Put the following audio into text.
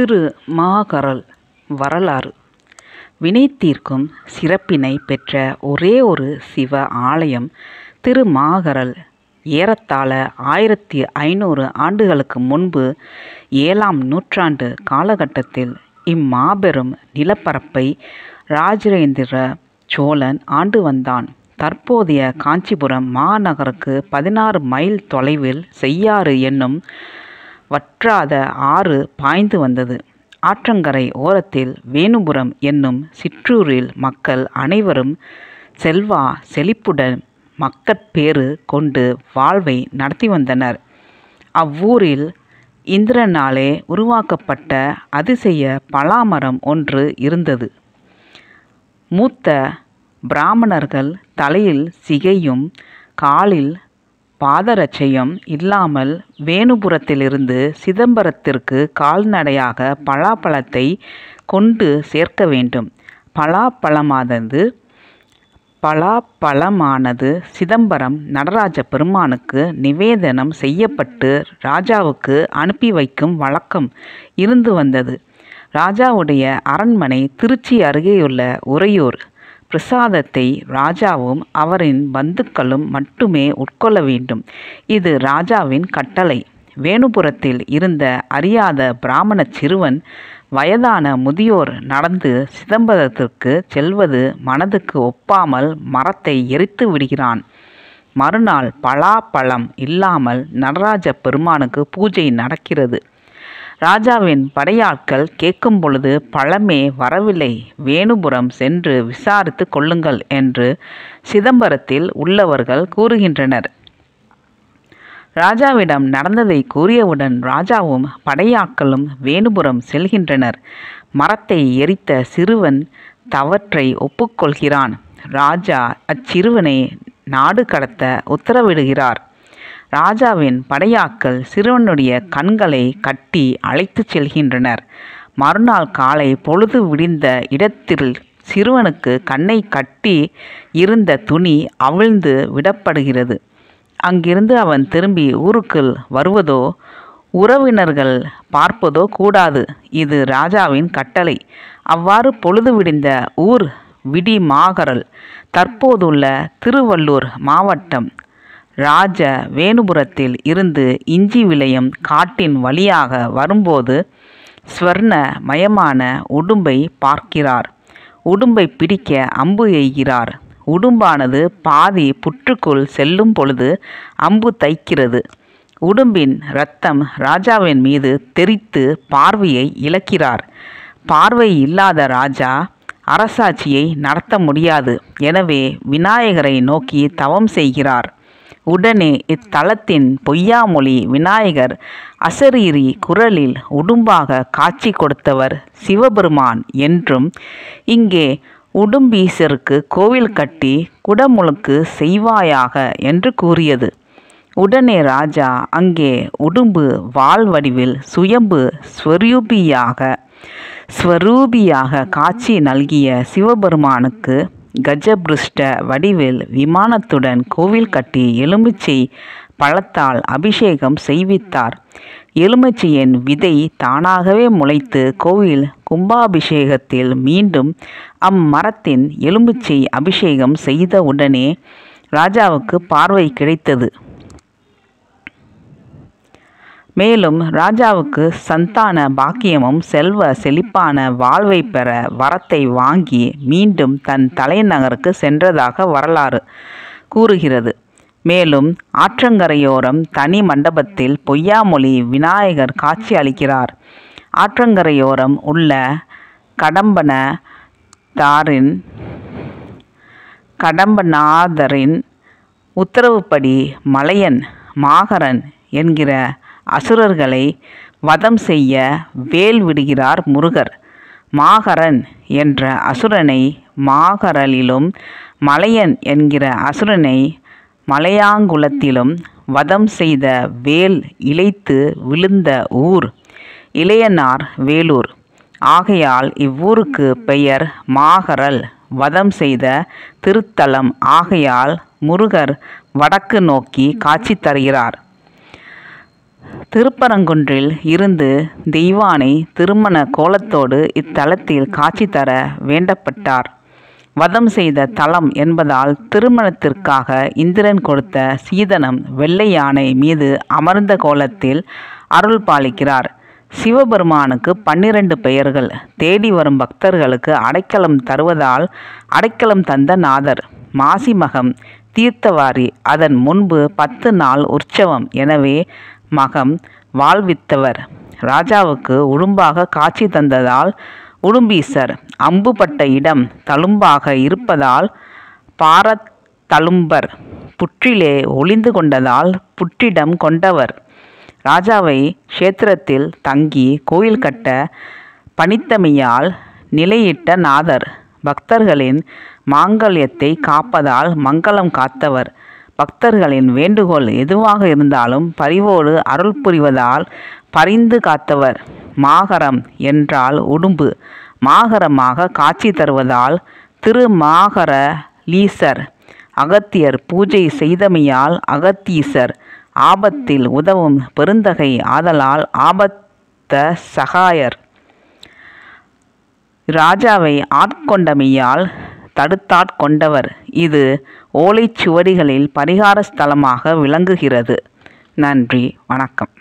திரு மாகரல் வரலாறு வினை தீர்க்கும் சிறப்பினை பெற்ற ஒரே ஒரு சிவ ஆலயம் திருமாகரல் ஏறத்தாழ ஆயிரத்தி ஐநூறு ஆண்டுகளுக்கு முன்பு ஏழாம் நூற்றாண்டு காலகட்டத்தில் இம்மாபெரும் நிலப்பரப்பை ராஜேந்திர சோழன் ஆண்டு வந்தான் தற்போதைய காஞ்சிபுரம் மாநகருக்கு பதினாறு மைல் தொலைவில் செய்யாறு என்னும் வற்றாத ஆறு பாய்ந்து வந்தது ஆற்றங்கரை ஓரத்தில் வேணுபுரம் என்னும் சிற்றூரில் மக்கள் அனைவரும் செல்வா செழிப்புடன் மக்கட்பேறு கொண்டு வாழ்வை நடத்தி வந்தனர் அவ்வூரில் இந்திரனாலே உருவாக்கப்பட்ட அதிசய பலாமரம் ஒன்று இருந்தது மூத்த பிராமணர்கள் தலையில் சிகையும் காலில் பாதரட்சயம் இல்லாமல் வேணுபுரத்திலிருந்து சிதம்பரத்திற்கு கால்நடையாக பலாப்பழத்தை கொண்டு சேர்க்க வேண்டும் பலாப்பழமானது பலாப்பழமானது சிதம்பரம் நடராஜ பெருமானுக்கு நிவேதனம் செய்யப்பட்டு ராஜாவுக்கு அனுப்பி வைக்கும் வழக்கம் இருந்து வந்தது ராஜாவுடைய அரண்மனை திருச்சி அருகேயுள்ள உறையூர் பிரசாதத்தை ராஜாவும் அவரின் பந்துக்களும் மட்டுமே உட்கொள்ள வேண்டும் இது ராஜாவின் கட்டளை வேணுபுரத்தில் இருந்த அறியாத பிராமண சிறுவன் வயதான முதியோர் நடந்து சிதம்பரத்திற்கு செல்வது மனதுக்கு ஒப்பாமல் மரத்தை எரித்து விடுகிறான் மறுநாள் பலாப்பழம் இல்லாமல் நடராஜ பெருமானுக்கு பூஜை நடக்கிறது ராஜாவின் படையாட்கள் கேட்கும் பொழுது பழமே வரவில்லை வேணுபுரம் சென்று விசாரித்து கொள்ளுங்கள் என்று சிதம்பரத்தில் உள்ளவர்கள் கூறுகின்றனர் ராஜாவிடம் நடந்ததை கூறியவுடன் ராஜாவும் படையாக்களும் வேணுபுரம் செல்கின்றனர் மரத்தை எரித்த சிறுவன் தவற்றை ஒப்புக்கொள்கிறான் ராஜா அச்சிறுவனை நாடு கடத்த உத்தரவிடுகிறார் ராஜாவின் படையாக்கள் சிறுவனுடைய கண்களை கட்டி அழைத்து செல்கின்றனர் மறுநாள் காலை பொழுது விடிந்த இடத்தில் சிறுவனுக்கு கண்ணை கட்டி இருந்த துணி அவிழ்ந்து விடப்படுகிறது அங்கிருந்து அவன் திரும்பி ஊருக்குள் வருவதோ உறவினர்கள் பார்ப்பதோ கூடாது இது ராஜாவின் கட்டளை அவ்வாறு பொழுது விடிந்த ஊர் விடிமாகரல் தற்போதுள்ள திருவள்ளூர் மாவட்டம் ராஜ வேணுபுரத்தில் இருந்து இஞ்சி விளையும் காட்டின் வழியாக வரும்போது ஸ்வர்ண மயமான உடும்பை பார்க்கிறார் உடும்பை பிடிக்க அம்பு எய்கிறார் உடும்பானது பாதி புற்றுக்குள் செல்லும் பொழுது அம்பு தைக்கிறது உடும்பின் இரத்தம் ராஜாவின் மீது தெரித்து பார்வையை இழக்கிறார் பார்வை இல்லாத ராஜா அரசாட்சியை நடத்த முடியாது எனவே விநாயகரை நோக்கி தவம் செய்கிறார் உடனே இத்தலத்தின் பொய்யாமொழி விநாயகர் அசரீரி குரலில் உடும்பாக காட்சி கொடுத்தவர் சிவபெருமான் என்றும் இங்கே உடும்பீசருக்கு கோவில் கட்டி குடமுழுக்கு செய்வாயாக என்று கூறியது உடனே ராஜா அங்கே உடும்பு வால் வடிவில் சுயம்பு ஸ்வரூபியாக ஸ்வரூபியாக காட்சி நல்கிய சிவபெருமானுக்கு கஜபிருஷ்ட வடிவில் விமானத்துடன் கோவில் கட்டி எலுமிச்சை பழத்தால் அபிஷேகம் செய்வித்தார் எலுமிச்சையின் விதை தானாகவே முளைத்து கோவில் கும்பாபிஷேகத்தில் மீண்டும் அம்மரத்தின் எலுமிச்சை அபிஷேகம் செய்த உடனே ராஜாவுக்கு பார்வை கிடைத்தது மேலும் ராஜாவுக்கு சந்தான பாக்கியமும் செல்வ செழிப்பான வாழ்வை பெற வரத்தை வாங்கி மீண்டும் தன் தலைநகருக்கு சென்றதாக வரலாறு கூறுகிறது மேலும் ஆற்றங்கரையோரம் தனி மண்டபத்தில் பொய்யாமொழி விநாயகர் காட்சி அளிக்கிறார் ஆற்றங்கரையோரம் உள்ள கடம்பன தாரின் கடம்பநாதரின் உத்தரவுப்படி மலையன் மாகரன் என்கிற அசுரர்களை வதம் செய்ய வேல் விடுகிறார் முருகர் மாகரன் என்ற அசுரனை மாகரலிலும் மலையன் என்கிற அசுரனை மலையாங்குளத்திலும் வதம் செய்த வேல் இழைத்து விழுந்த ஊர் இளையனார் வேலூர் ஆகையால் இவ்வூருக்கு பெயர் மாகரல் வதம் செய்த திருத்தலம் ஆகையால் முருகர் வடக்கு நோக்கி காட்சி தருகிறார் திருப்பரங்குன்றில் இருந்து தெய்வானை திருமண கோலத்தோடு இத்தலத்தில் காட்சி தர வேண்டப்பட்டார் வதம் செய்த தலம் என்பதால் திருமணத்திற்காக இந்திரன் கொடுத்த சீதனம் வெள்ளை யானை மீது அமர்ந்த கோலத்தில் அருள் பாலிக்கிறார் சிவபெருமானுக்கு பன்னிரண்டு பெயர்கள் தேடி வரும் பக்தர்களுக்கு அடைக்கலம் தருவதால் அடைக்கலம் தந்த நாதர் மாசிமகம் தீர்த்தவாரி அதன் முன்பு பத்து நாள் உற்சவம் எனவே மகம் வாழ்வித்தவர் ராஜாவுக்கு உடும்பாக காட்சி தந்ததால் உடும்பீசர் அம்புபட்ட இடம் தழும்பாக இருப்பதால் பாரத் தழும்பர் புற்றிலே ஒளிந்து கொண்டதால் புற்றிடம் கொண்டவர் ராஜாவை க்ஷேத்திரத்தில் தங்கி கோயில் கட்ட பணித்தமையால் நிலையிட்ட நாதர் பக்தர்களின் மாங்கல்யத்தை காப்பதால் மங்களம் காத்தவர் பக்தர்களின் வேண்டுகோள் எதுவாக இருந்தாலும் பரிவோடு அருள் புரிவதால் பரிந்து காத்தவர் மாகரம் என்றால் உடும்பு மாகரமாக காட்சி தருவதால் திருமாகர லீசர் அகத்தியர் பூஜை செய்தமையால் அகத்தீசர் ஆபத்தில் உதவும் பெருந்தகை ஆதலால் ஆபத்த சகாயர் ராஜாவை ஆட்கொண்டமையால் தடுத்தாட் கொண்டவர் இது ஓலைச்சுவடிகளில் பரிகார ஸ்தலமாக விளங்குகிறது நன்றி வணக்கம்